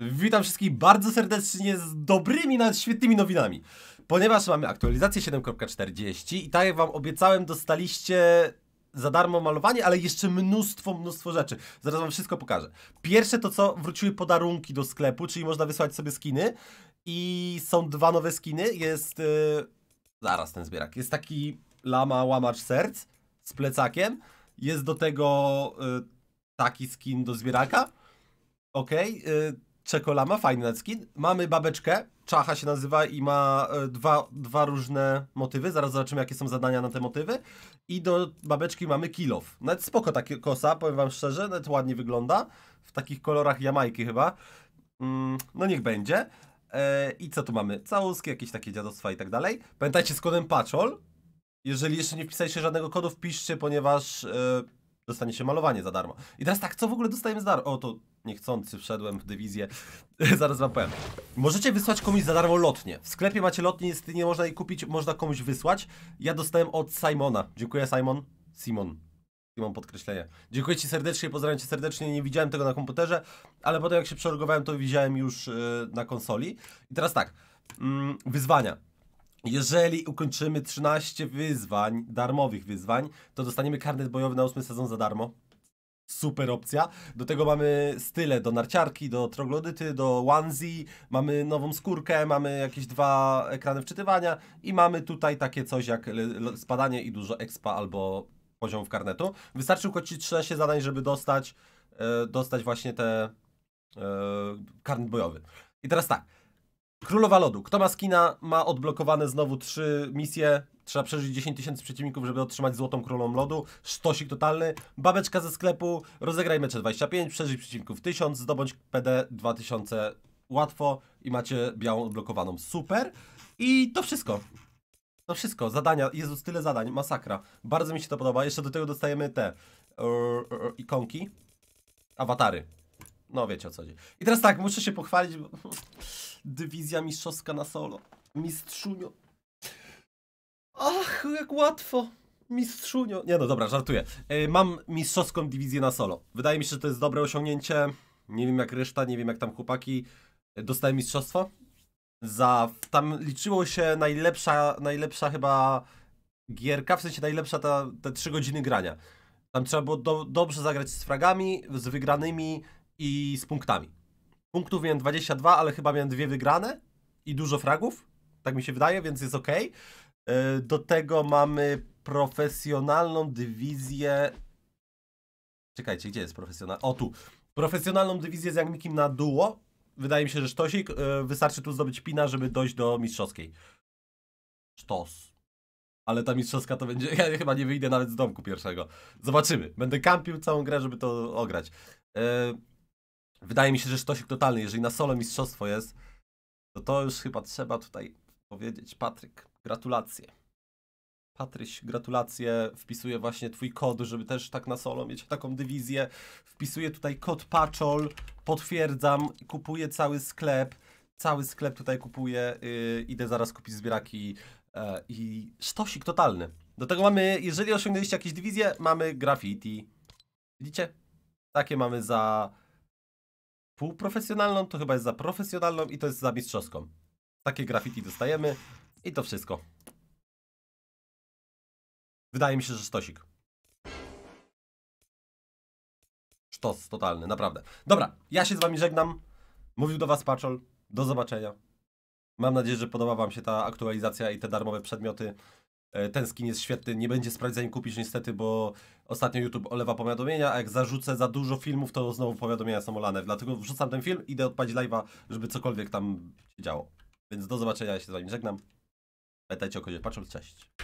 Witam wszystkich bardzo serdecznie z dobrymi, nawet świetnymi nowinami. Ponieważ mamy aktualizację 7.40 i tak jak wam obiecałem, dostaliście za darmo malowanie, ale jeszcze mnóstwo, mnóstwo rzeczy. Zaraz wam wszystko pokażę. Pierwsze to co, wróciły podarunki do sklepu, czyli można wysłać sobie skiny. I są dwa nowe skiny. Jest... Yy... Zaraz ten zbierak. Jest taki lama łamacz serc z plecakiem. Jest do tego yy, taki skin do zbieraka. Okej, okay, yy Czekolama fajny nawet skin. Mamy babeczkę, Czacha się nazywa i ma e, dwa, dwa różne motywy. Zaraz zobaczymy, jakie są zadania na te motywy. I do babeczki mamy kilof. Nawet spoko takie kosa, powiem wam szczerze, nawet ładnie wygląda. W takich kolorach Jamajki chyba. Mm, no niech będzie. E, I co tu mamy? Całuski, jakieś takie dziadostwa i tak dalej. Pamiętajcie z kodem PACZOL. Jeżeli jeszcze nie wpisaliście żadnego kodu, wpiszcie, ponieważ... E, dostanie się malowanie za darmo. I teraz tak, co w ogóle dostajemy za darmo? O, to niechcący wszedłem w dywizję. Zaraz wam powiem. Możecie wysłać komuś za darmo lotnie W sklepie macie lotnie niestety nie można jej kupić, można komuś wysłać. Ja dostałem od Simona. Dziękuję, Simon. Simon. Simon podkreślenie. Dziękuję Ci serdecznie, pozdrawiam Cię serdecznie. Nie widziałem tego na komputerze, ale potem jak się przelogowałem, to widziałem już yy, na konsoli. I teraz tak, yy, wyzwania. Jeżeli ukończymy 13 wyzwań, darmowych wyzwań, to dostaniemy karnet bojowy na 8 sezon za darmo. Super opcja. Do tego mamy style do narciarki, do troglodyty, do onesie, mamy nową skórkę, mamy jakieś dwa ekrany wczytywania i mamy tutaj takie coś jak spadanie i dużo expa albo poziom w karnetu. Wystarczy ukończyć 13 zadań, żeby dostać, e, dostać właśnie te e, karnet bojowy. I teraz tak, Królowa Lodu. Kto ma skina, ma odblokowane znowu trzy misje. Trzeba przeżyć 10 tysięcy przeciwników, żeby otrzymać złotą królą lodu. Sztosik totalny. Babeczka ze sklepu. Rozegraj mecze 25, Przeżyj przeciwników 1000, zdobądź PD 2000 łatwo i macie białą odblokowaną. Super. I to wszystko. To wszystko. Zadania. Jezus, tyle zadań. Masakra. Bardzo mi się to podoba. Jeszcze do tego dostajemy te yy, yy, ikonki. Awatary. No wiecie o co chodzi. I teraz tak, muszę się pochwalić, bo dywizja mistrzowska na solo. Mistrzunio. Ach, jak łatwo. Mistrzunio. Nie no, dobra, żartuję. Y, mam mistrzowską dywizję na solo. Wydaje mi się, że to jest dobre osiągnięcie. Nie wiem jak reszta, nie wiem jak tam chłopaki. Dostałem mistrzostwo. Za, tam liczyło się najlepsza, najlepsza chyba gierka, w sensie najlepsza ta, te 3 godziny grania. Tam trzeba było do, dobrze zagrać z fragami, z wygranymi, i z punktami. Punktów miałem 22, ale chyba miałem dwie wygrane i dużo fragów. Tak mi się wydaje, więc jest ok. E, do tego mamy profesjonalną dywizję. Czekajcie, gdzie jest profesjonalna? O tu. Profesjonalną dywizję z Jagnikiem na duo. Wydaje mi się, że sztosik. E, wystarczy tu zdobyć pina, żeby dojść do mistrzowskiej. Sztos. Ale ta mistrzowska to będzie... Ja chyba nie wyjdę nawet z domku pierwszego. Zobaczymy. Będę kampił całą grę, żeby to ograć. Yy... Wydaje mi się, że sztosik totalny, jeżeli na solo mistrzostwo jest, to to już chyba trzeba tutaj powiedzieć. Patryk, gratulacje. Patryś, gratulacje. Wpisuję właśnie twój kod, żeby też tak na solo mieć taką dywizję. Wpisuję tutaj kod Paczol, potwierdzam, kupuję cały sklep. Cały sklep tutaj kupuję. Yy, idę zaraz kupić zbieraki yy, i sztosik totalny. Do tego mamy, jeżeli osiągnęliście jakieś dywizje, mamy graffiti. Widzicie? Takie mamy za półprofesjonalną, to chyba jest za profesjonalną i to jest za mistrzowską. Takie graffiti dostajemy i to wszystko. Wydaje mi się, że stosik Sztos totalny, naprawdę. Dobra, ja się z wami żegnam. Mówił do was Paczol. Do zobaczenia. Mam nadzieję, że podoba wam się ta aktualizacja i te darmowe przedmioty. E, ten skin jest świetny, nie będzie sprawdzić zanim kupisz niestety, bo ostatnio YouTube olewa powiadomienia, a jak zarzucę za dużo filmów, to znowu powiadomienia są olane. Dlatego wrzucam ten film, idę odpalić live'a, żeby cokolwiek tam się działo. Więc do zobaczenia, ja się z wami żegnam. Pamiętajcie o kodzie patrząc, cześć.